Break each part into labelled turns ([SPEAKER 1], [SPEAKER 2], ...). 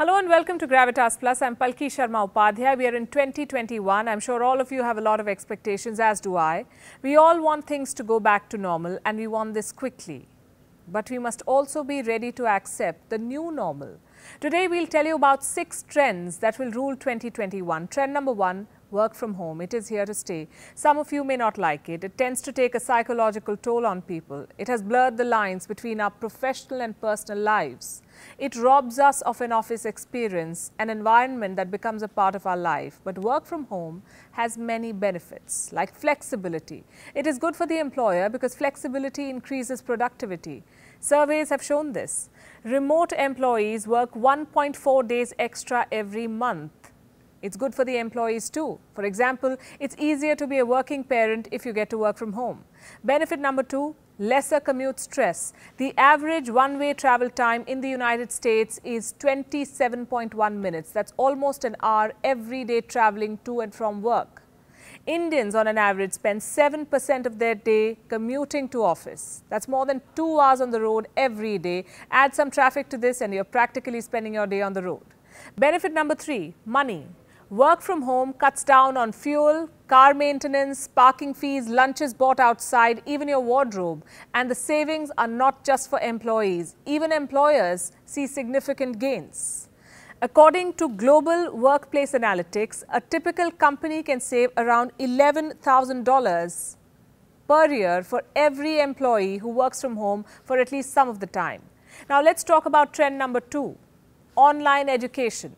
[SPEAKER 1] Hello and welcome to Gravitas Plus. I'm Palki Sharma Upadhyay. We are in 2021. I'm sure all of you have a lot of expectations, as do I. We all want things to go back to normal and we want this quickly. But we must also be ready to accept the new normal. Today we'll tell you about six trends that will rule 2021. Trend number one, Work from home, it is here to stay. Some of you may not like it. It tends to take a psychological toll on people. It has blurred the lines between our professional and personal lives. It robs us of an office experience, an environment that becomes a part of our life. But work from home has many benefits, like flexibility. It is good for the employer because flexibility increases productivity. Surveys have shown this. Remote employees work 1.4 days extra every month it's good for the employees too. For example, it's easier to be a working parent if you get to work from home. Benefit number two, lesser commute stress. The average one-way travel time in the United States is 27.1 minutes. That's almost an hour every day traveling to and from work. Indians on an average spend 7% of their day commuting to office. That's more than two hours on the road every day. Add some traffic to this and you're practically spending your day on the road. Benefit number three, money. Work from home cuts down on fuel, car maintenance, parking fees, lunches bought outside, even your wardrobe. And the savings are not just for employees. Even employers see significant gains. According to Global Workplace Analytics, a typical company can save around $11,000 per year for every employee who works from home for at least some of the time. Now let's talk about trend number two, online education.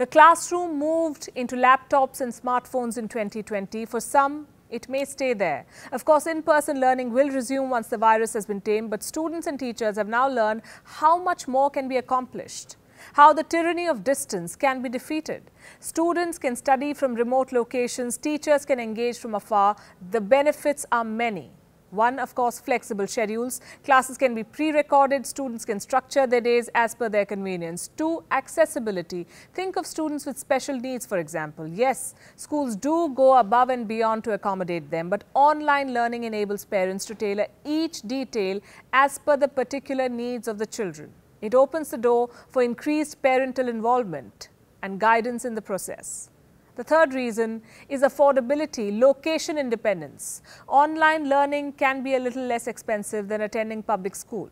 [SPEAKER 1] The classroom moved into laptops and smartphones in 2020. For some, it may stay there. Of course, in-person learning will resume once the virus has been tamed, but students and teachers have now learned how much more can be accomplished, how the tyranny of distance can be defeated. Students can study from remote locations, teachers can engage from afar. The benefits are many. One, of course, flexible schedules. Classes can be pre-recorded. Students can structure their days as per their convenience. Two, accessibility. Think of students with special needs, for example. Yes, schools do go above and beyond to accommodate them, but online learning enables parents to tailor each detail as per the particular needs of the children. It opens the door for increased parental involvement and guidance in the process. The third reason is affordability, location independence. Online learning can be a little less expensive than attending public school.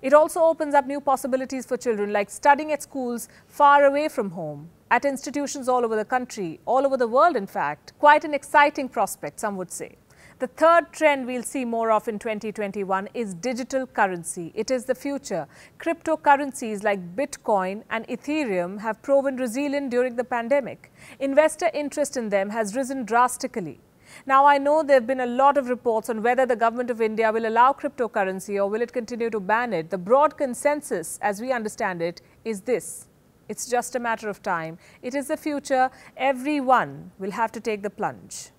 [SPEAKER 1] It also opens up new possibilities for children like studying at schools far away from home, at institutions all over the country, all over the world in fact. Quite an exciting prospect, some would say. The third trend we'll see more of in 2021 is digital currency. It is the future. Cryptocurrencies like Bitcoin and Ethereum have proven resilient during the pandemic. Investor interest in them has risen drastically. Now, I know there have been a lot of reports on whether the government of India will allow cryptocurrency or will it continue to ban it. The broad consensus, as we understand it, is this. It's just a matter of time. It is the future. Everyone will have to take the plunge.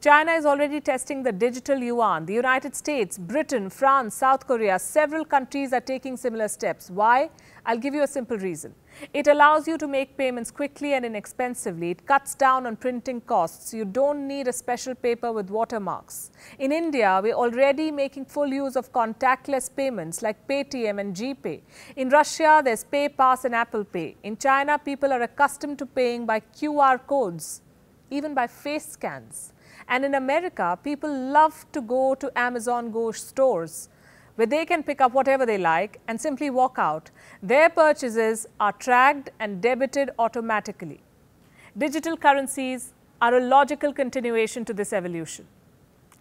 [SPEAKER 1] China is already testing the digital yuan. The United States, Britain, France, South Korea, several countries are taking similar steps. Why? I'll give you a simple reason. It allows you to make payments quickly and inexpensively. It cuts down on printing costs. You don't need a special paper with watermarks. In India, we're already making full use of contactless payments like Paytm and GPay. In Russia, there's PayPass and Apple Pay. In China, people are accustomed to paying by QR codes, even by face scans. And in America, people love to go to Amazon Go stores where they can pick up whatever they like and simply walk out. Their purchases are tracked and debited automatically. Digital currencies are a logical continuation to this evolution.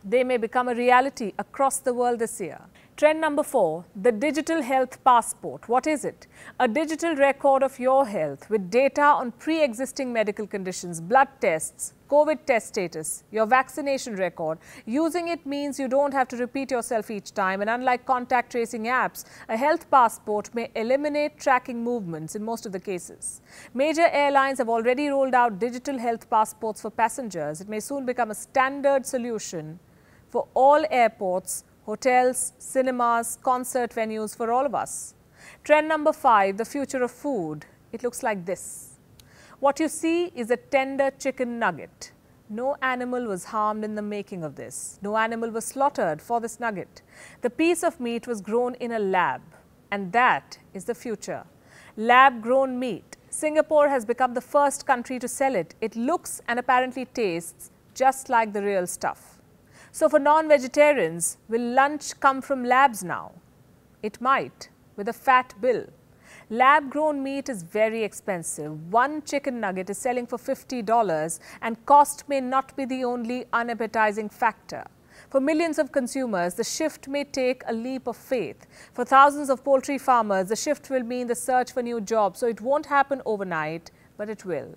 [SPEAKER 1] They may become a reality across the world this year. Trend number four, the digital health passport. What is it? A digital record of your health with data on pre-existing medical conditions, blood tests, COVID test status, your vaccination record. Using it means you don't have to repeat yourself each time and unlike contact tracing apps, a health passport may eliminate tracking movements in most of the cases. Major airlines have already rolled out digital health passports for passengers. It may soon become a standard solution for all airports, hotels, cinemas, concert venues for all of us. Trend number five, the future of food. It looks like this. What you see is a tender chicken nugget. No animal was harmed in the making of this. No animal was slaughtered for this nugget. The piece of meat was grown in a lab, and that is the future. Lab grown meat. Singapore has become the first country to sell it. It looks and apparently tastes just like the real stuff. So, for non vegetarians, will lunch come from labs now? It might, with a fat bill. Lab grown meat is very expensive. One chicken nugget is selling for $50, and cost may not be the only unappetizing factor. For millions of consumers, the shift may take a leap of faith. For thousands of poultry farmers, the shift will mean the search for new jobs. So it won't happen overnight, but it will.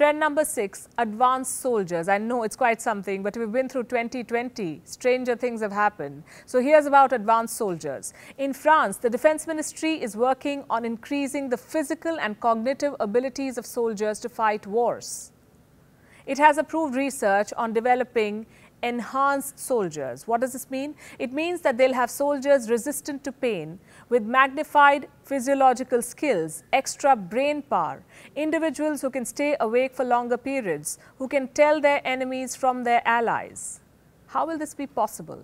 [SPEAKER 1] Trend number six, advanced soldiers. I know it's quite something, but we've been through 2020. Stranger things have happened. So here's about advanced soldiers. In France, the Defense Ministry is working on increasing the physical and cognitive abilities of soldiers to fight wars. It has approved research on developing enhanced soldiers. What does this mean? It means that they'll have soldiers resistant to pain with magnified physiological skills, extra brain power, individuals who can stay awake for longer periods, who can tell their enemies from their allies. How will this be possible?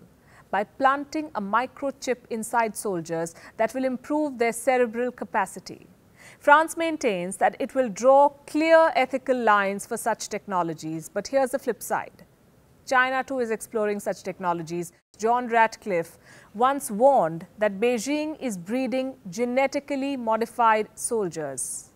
[SPEAKER 1] By planting a microchip inside soldiers that will improve their cerebral capacity. France maintains that it will draw clear ethical lines for such technologies, but here's the flip side China too is exploring such technologies. John Ratcliffe once warned that Beijing is breeding genetically modified soldiers.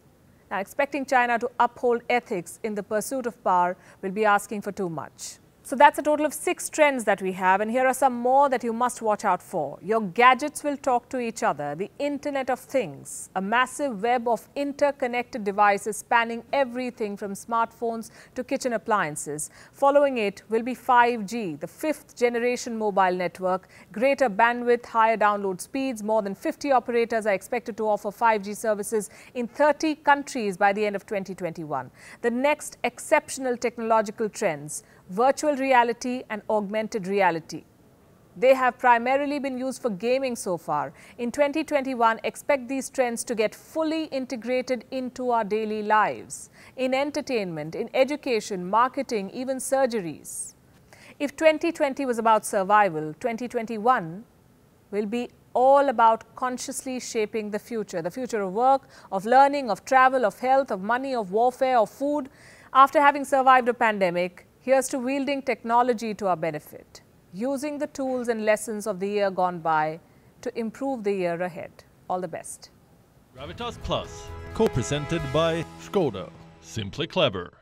[SPEAKER 1] Now, expecting China to uphold ethics in the pursuit of power will be asking for too much. So that's a total of six trends that we have and here are some more that you must watch out for. Your gadgets will talk to each other, the Internet of Things, a massive web of interconnected devices spanning everything from smartphones to kitchen appliances. Following it will be 5G, the fifth generation mobile network, greater bandwidth, higher download speeds, more than 50 operators are expected to offer 5G services in 30 countries by the end of 2021. The next exceptional technological trends, virtual reality and augmented reality. They have primarily been used for gaming so far. In 2021, expect these trends to get fully integrated into our daily lives, in entertainment, in education, marketing, even surgeries. If 2020 was about survival, 2021 will be all about consciously shaping the future, the future of work, of learning, of travel, of health, of money, of warfare, of food. After having survived a pandemic, Here's to wielding technology to our benefit, using the tools and lessons of the year gone by to improve the year ahead. All the best. Gravitas Plus, co-presented by Skoda. Simply clever.